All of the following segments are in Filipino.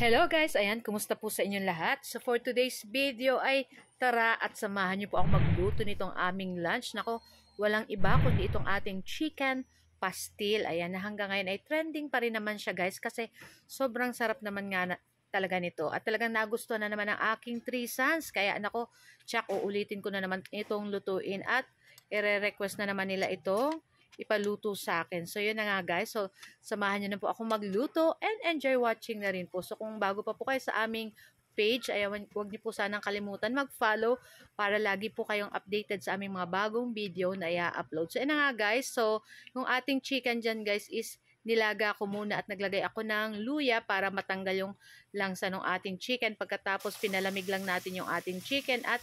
Hello guys! Ayan, kumusta po sa inyong lahat? So for today's video ay tara at samahan niyo po ang magluto nitong aming lunch. Nako, walang iba kundi itong ating chicken pastil. Ayan, na hanggang ngayon ay trending pa rin naman siya guys kasi sobrang sarap naman nga na, talaga nito. At talagang nagustuhan na naman ng aking three sons. Kaya nako, check uulitin ko na naman itong lutuin at ire-request na naman nila ito ipaluto sa akin. So, yun na nga guys. So, samahan nyo na po ako magluto and enjoy watching na rin po. So, kung bago pa po kayo sa aming page, ayawan, huwag niyo po sanang kalimutan mag-follow para lagi po kayong updated sa aming mga bagong video na i-upload. So, yun na nga guys. So, yung ating chicken dyan guys is nilaga ko muna at naglagay ako ng luya para matanggal yung langsa ng ating chicken. Pagkatapos, pinalamig lang natin yung ating chicken at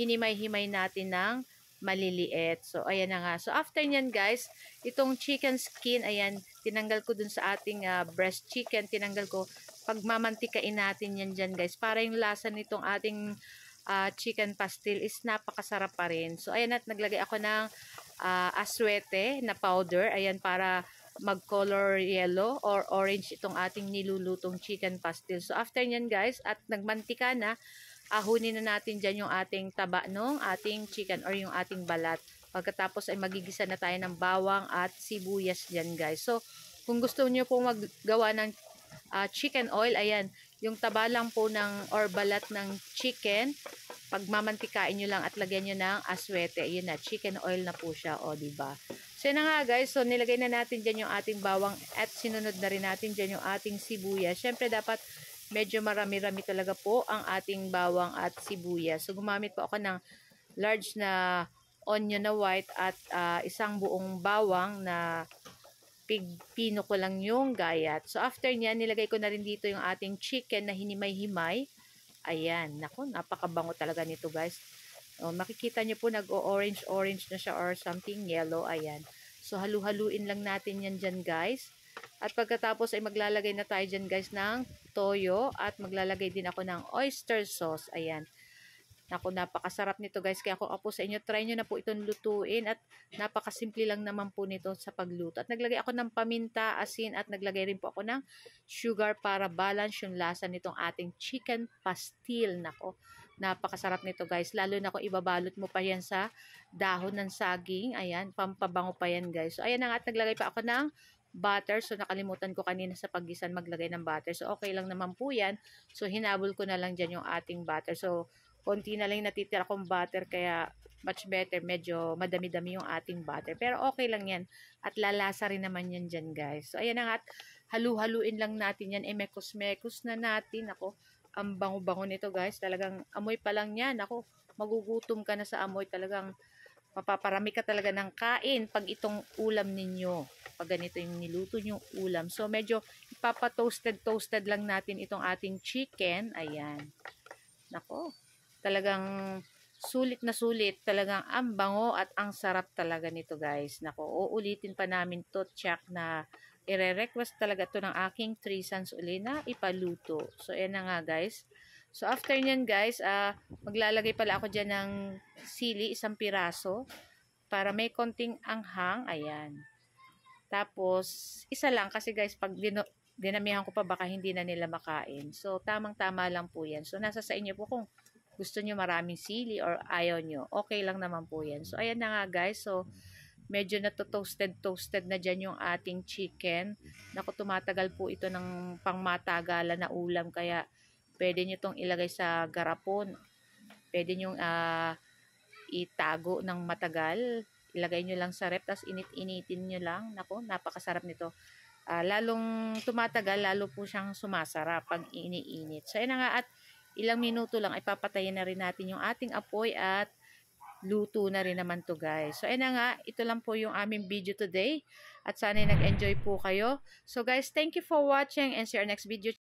hinimay-himay natin ng maliliit. So, ayan na nga. So, after nyan guys, itong chicken skin, ayan, tinanggal ko dun sa ating uh, breast chicken, tinanggal ko. Pagmamantikain natin yan dyan guys, para yung lasa nitong ating uh, chicken pastil is napakasarap pa rin. So, ayan at naglagay ako ng uh, aswete na powder, ayan, para mag-color yellow or orange itong ating nilulutong chicken pastil. So, after nyan guys, at nagmantika na, ahunin na natin dyan yung ating taba nung ating chicken or yung ating balat. Pagkatapos ay magigisa na tayo ng bawang at sibuyas dyan guys. So, kung gusto niyo pong maggawa ng uh, chicken oil, ayan, yung taba lang po ng or balat ng chicken, pagmamantikain nyo lang at lagyan nyo ng aswete. ayun na, chicken oil na po siya, o, diba? So, yun na nga guys. So, nilagay na natin dyan yung ating bawang at sinunod na rin natin dyan yung ating sibuyas. Siyempre, dapat medyo marami-rami talaga po ang ating bawang at sibuyas. So gumamit po ako ng large na onion na white at uh, isang buong bawang na pigpino ko lang yung gayat. So after niyan, nilagay ko na rin dito yung ating chicken na hinimay-himay. Ayan, nako, napakabango talaga nito guys. O, oh, makikita niyo po nag-orange-orange na siya or something yellow. Ayan. So halu-haluin lang natin yan dyan guys. At pagkatapos ay maglalagay na tayo dyan guys ng toyo at maglalagay din ako ng oyster sauce. Ayan. Naku, napakasarap nito guys. Kaya kung ako sa inyo, try nyo na po itong lutuin at napakasimple lang naman po nito sa pagluto. At naglagay ako ng paminta, asin at naglagay rin po ako ng sugar para balance yung lasa nitong ating chicken pastil. Naku, napakasarap nito guys. Lalo na kung ibabalot mo pa yan sa dahon ng saging. Ayan, pampabango pa yan guys. So, ayan na nga at naglagay pa ako ng butter. So, nakalimutan ko kanina sa paggisan maglagay ng butter. So, okay lang naman po yan. So, hinabol ko na lang dyan yung ating butter. So, konti na lang natitira kong butter. Kaya, much better. Medyo madami-dami yung ating butter. Pero, okay lang yan. At lalasa rin naman yan dyan, guys. So, ayan na nga. Halu-haluin lang natin yan. Emekos-mekos eh, na natin. Ako, ang bango-bango nito, guys. Talagang amoy pa lang yan. Ako, magugutom ka na sa amoy. Talagang mapaparami ka talaga ng kain pag itong ulam ninyo kapag ganito yung niluto yung ulam. So, medyo ipapatoasted-toasted lang natin itong ating chicken. Ayan. Nako, talagang sulit na sulit. Talagang ang bango at ang sarap talaga nito guys. Nako, uulitin pa namin to. Check na ire-request talaga to ng aking three sons uli na ipaluto. So, ayan na nga guys. So, after nyan guys, uh, maglalagay pala ako dyan ng sili, isang piraso para may konting anghang. Ayan. Tapos, isa lang kasi guys, pag dino, dinamihan ko pa baka hindi na nila makain. So, tamang-tama lang po yan. So, nasa sa inyo po kung gusto nyo maraming sili or ayaw nyo. Okay lang naman po yan. So, ayan na nga guys. So, medyo na toasted toasted na dyan yung ating chicken. Naku, tumatagal po ito ng pangmatagalan na ulam. Kaya, pwede nyo itong ilagay sa garapon. Pwede nyo uh, ah, itago ng matagal Ilagay nyo lang sa rep, tapos init-initin nyo lang. Nako, napakasarap nito. Uh, lalong tumatagal, lalo po siyang sumasarap pag iniinit. So, yun nga at ilang minuto lang ay papatayin na rin natin yung ating apoy at luto na rin naman to guys. So, ayun nga, ito lang po yung aming video today. At sana nag-enjoy po kayo. So guys, thank you for watching and see our next video.